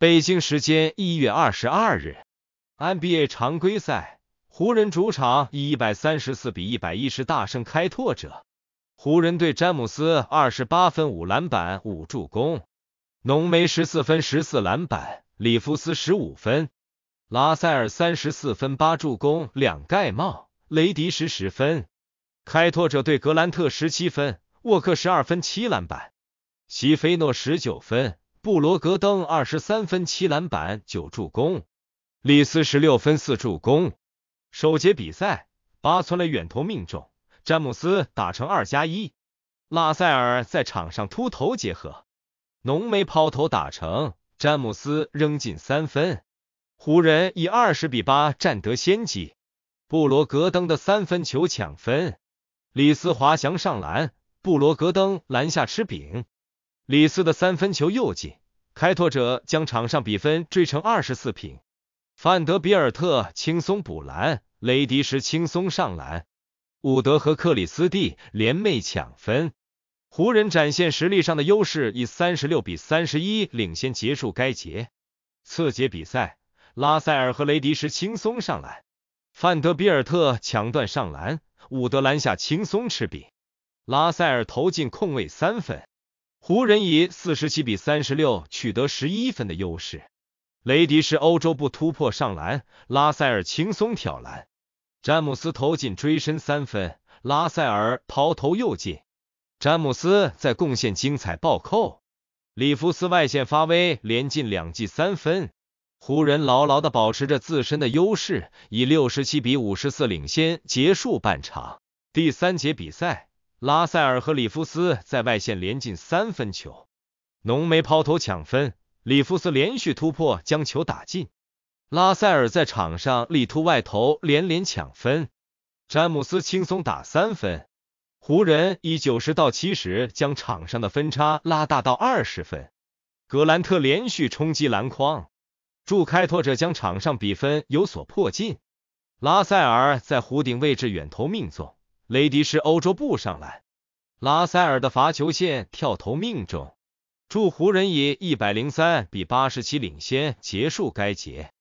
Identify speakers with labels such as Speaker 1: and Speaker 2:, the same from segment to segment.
Speaker 1: 北京时间一月二十二日，NBA 常规赛，湖人主场以一百三十四比一百一十大胜开拓者。湖人队詹姆斯二十八分五篮板五助攻，浓眉十四分十四篮板，里弗斯十五分，拉塞尔三十四分八助攻两盖帽，雷迪什十分。开拓者对格兰特十七分，沃克十二分七篮板，西菲诺十九分。布罗格登二十三分七篮板九助攻，里斯十六分四助攻。首节比赛，巴存雷远投命中，詹姆斯打成二加一，拉塞尔在场上突投结合，浓眉抛投打成，詹姆斯扔进三分，湖人以二十比八占得先机。布罗格登的三分球抢分，李斯滑翔上篮，布罗格登篮下吃饼。李斯的三分球又进，开拓者将场上比分追成二十四平。范德比尔特轻松补篮，雷迪什轻松上篮，伍德和克里斯蒂联袂抢分。湖人展现实力上的优势，以三十六比三十一领先结束该节。次节比赛，拉塞尔和雷迪什轻松上篮，范德比尔特抢断上篮，伍德篮下轻松吃饼，拉塞尔投进空位三分。湖人以四十七比三十六取得十一分的优势。雷迪是欧洲不突破上篮，拉塞尔轻松挑篮，詹姆斯投进追身三分，拉塞尔抛投又进，詹姆斯在贡献精彩暴扣，里弗斯外线发威连进两记三分，湖人牢牢的保持着自身的优势，以六十七比五十四领先结束半场。第三节比赛。拉塞尔和里夫斯在外线连进三分球，浓眉抛投抢分，里夫斯连续突破将球打进。拉塞尔在场上里突外投连连抢分，詹姆斯轻松打三分。湖人以九十到七十将场上的分差拉大到二十分。格兰特连续冲击篮筐，助开拓者将场上比分有所迫近。拉塞尔在弧顶位置远投命中。雷迪是欧洲步上篮，拉塞尔的罚球线跳投命中，助湖人以一百零三比八十七领先结束该节。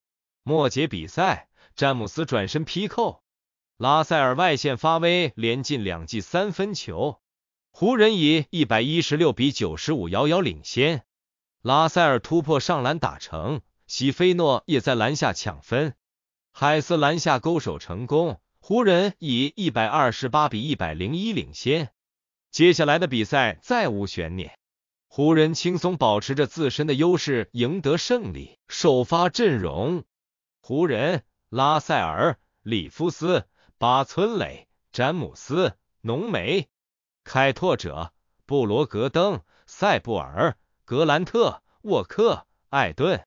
Speaker 1: 末节比赛，詹姆斯转身劈扣，拉塞尔外线发威，连进两记三分球，湖人以一百一十六比九十五遥遥领先。拉塞尔突破上篮打成，西菲诺也在篮下抢分，海斯篮下勾手成功。湖人以一百二十八比一百零一领先，接下来的比赛再无悬念，湖人轻松保持着自身的优势赢得胜利。首发阵容：湖人拉塞尔、里夫斯、巴村磊、詹姆斯、浓眉；开拓者布罗格登、塞布尔、格兰特、沃克、艾顿。